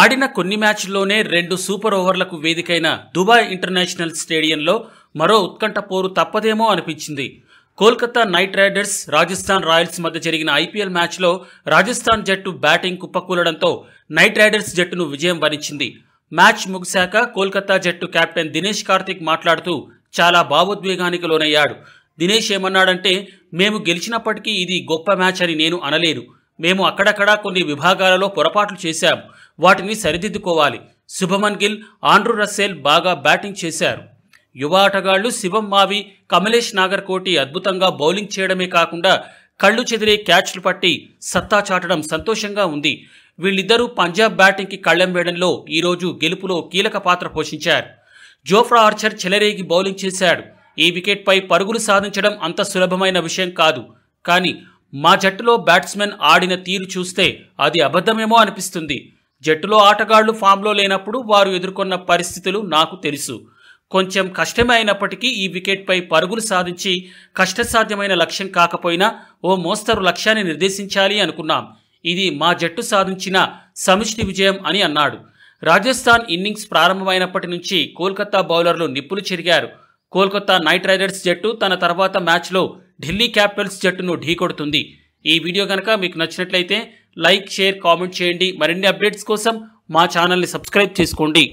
ఆడిన కొన్ని మ్యాచ్ల్లోనే రెండు సూపర్ ఓవర్లకు వేదికైన దుబాయ్ ఇంటర్నేషనల్ స్టేడియంలో మరో ఉత్కంఠ పోరు తప్పదేమో అనిపించింది Kolkata knight riders Rajasthan royals మధ్య జరిగిన ఐపీఎల్ మ్యాచ్లో రాజస్థాన్ జట్టు బ్యాటింగ్ కుప్పకూలడంతో నైట్ రైడర్స్ జట్టును విజయం వరించింది మ్యాచ్ ముగిశాక కోల్కతా జట్టు కెప్టెన్ దినేష్ కార్తిక్ మాట్లాడుతూ చాలా భావోద్వేగానికి లోనయ్యాడు దినేష్ ఏమన్నాడంటే మేము గెలిచినప్పటికీ ఇది గొప్ప మ్యాచ్ అని నేను అనలేను మేము అక్కడక్కడ కొన్ని విభాగాలలో పొరపాట్లు చేశాం వాటిని సరిదిద్దుకోవాలి శుభమన్ గిల్ ఆండ్రూ రస్సెల్ బాగా బ్యాటింగ్ చేశారు యువ ఆటగాళ్లు శివం మావి కమలేష్ నాగర్ కోటి అద్భుతంగా బౌలింగ్ చేయడమే కాకుండా కళ్ళు చెదిరే క్యాచ్లు పట్టి సత్తా చాటడం సంతోషంగా ఉంది వీళ్ళిద్దరూ పంజాబ్ బ్యాటింగ్కి కళ్ళెం వేయడంలో ఈరోజు గెలుపులో కీలక పాత్ర పోషించారు జోఫ్రా ఆర్చర్ చెలరేగి బౌలింగ్ చేశాడు ఈ వికెట్పై పరుగులు సాధించడం అంత సులభమైన విషయం కాదు కానీ మా జట్టులో బ్యాట్స్మెన్ ఆడిన తీరు చూస్తే అది అబద్ధమేమో అనిపిస్తుంది జట్టులో ఆటగాళ్లు ఫామ్లో లేనప్పుడు వారు ఎదుర్కొన్న పరిస్థితులు నాకు తెలుసు కొంచెం కష్టమే అయినప్పటికీ ఈ వికెట్పై పరుగులు సాధించి కష్టసాధ్యమైన లక్ష్యం కాకపోయినా ఓ మోస్తరు లక్ష్యాన్ని నిర్దేశించాలి అనుకున్నాం ఇది మా జట్టు సాధించిన సమిష్టి విజయం అని అన్నాడు రాజస్థాన్ ఇన్నింగ్స్ ప్రారంభమైనప్పటి నుంచి కోల్కతా బౌలర్లు నిప్పులు చెరిగారు కోల్కతా నైట్ రైడర్స్ జట్టు తన తర్వాత మ్యాచ్లో ఢిల్లీ క్యాపిటల్స్ జట్టును ఢీకొడుతుంది ఈ వీడియో కనుక మీకు నచ్చినట్లయితే లైక్ షేర్ కామెంట్ చేయండి మరిన్ని అప్డేట్స్ కోసం మా ఛానల్ని సబ్స్క్రైబ్ చేసుకోండి